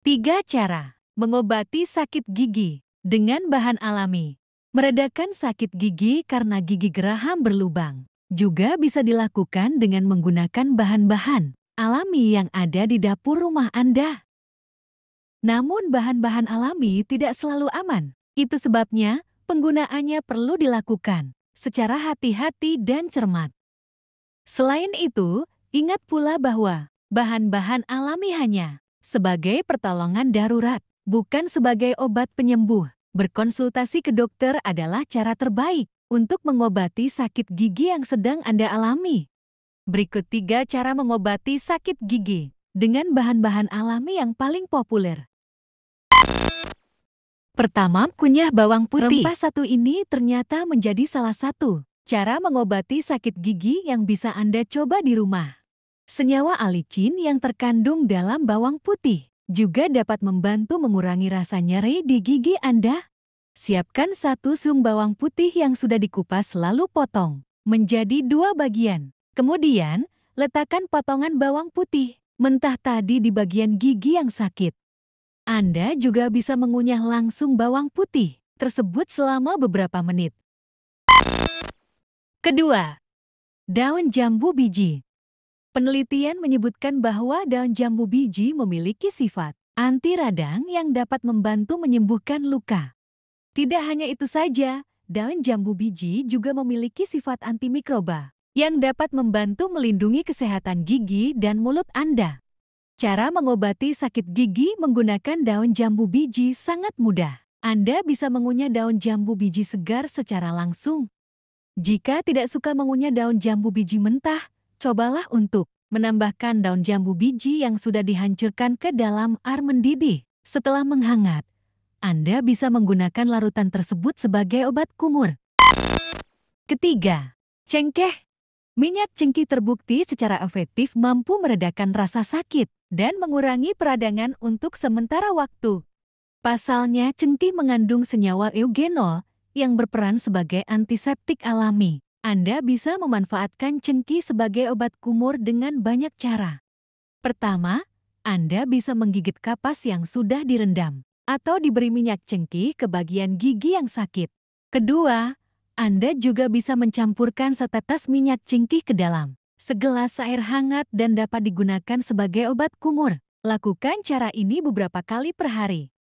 Tiga cara mengobati sakit gigi dengan bahan alami. Meredakan sakit gigi karena gigi geraham berlubang juga bisa dilakukan dengan menggunakan bahan-bahan alami yang ada di dapur rumah Anda. Namun bahan-bahan alami tidak selalu aman. Itu sebabnya penggunaannya perlu dilakukan secara hati-hati dan cermat. Selain itu, ingat pula bahwa bahan-bahan alami hanya sebagai pertolongan darurat, bukan sebagai obat penyembuh. Berkonsultasi ke dokter adalah cara terbaik untuk mengobati sakit gigi yang sedang Anda alami. Berikut tiga cara mengobati sakit gigi dengan bahan-bahan alami yang paling populer. Pertama, kunyah bawang putih. Rempah satu ini ternyata menjadi salah satu cara mengobati sakit gigi yang bisa Anda coba di rumah senyawa alicin yang terkandung dalam bawang putih juga dapat membantu mengurangi rasa nyeri di gigi Anda. Siapkan satu sum bawang putih yang sudah dikupas lalu potong menjadi dua bagian. Kemudian, letakkan potongan bawang putih mentah tadi di bagian gigi yang sakit. Anda juga bisa mengunyah langsung bawang putih tersebut selama beberapa menit. Kedua, daun jambu biji. Penelitian menyebutkan bahwa daun jambu biji memiliki sifat anti radang yang dapat membantu menyembuhkan luka. Tidak hanya itu saja, daun jambu biji juga memiliki sifat antimikroba yang dapat membantu melindungi kesehatan gigi dan mulut Anda. Cara mengobati sakit gigi menggunakan daun jambu biji sangat mudah. Anda bisa mengunyah daun jambu biji segar secara langsung. Jika tidak suka mengunyah daun jambu biji mentah, cobalah untuk menambahkan daun jambu biji yang sudah dihancurkan ke dalam air mendidih. Setelah menghangat, Anda bisa menggunakan larutan tersebut sebagai obat kumur. Ketiga, cengkeh. Minyak cengkih terbukti secara efektif mampu meredakan rasa sakit dan mengurangi peradangan untuk sementara waktu. Pasalnya, cengkih mengandung senyawa eugenol yang berperan sebagai antiseptik alami. Anda bisa memanfaatkan cengki sebagai obat kumur dengan banyak cara. Pertama, Anda bisa menggigit kapas yang sudah direndam atau diberi minyak cengki ke bagian gigi yang sakit. Kedua, Anda juga bisa mencampurkan setetes minyak cengki ke dalam segelas air hangat dan dapat digunakan sebagai obat kumur. Lakukan cara ini beberapa kali per hari.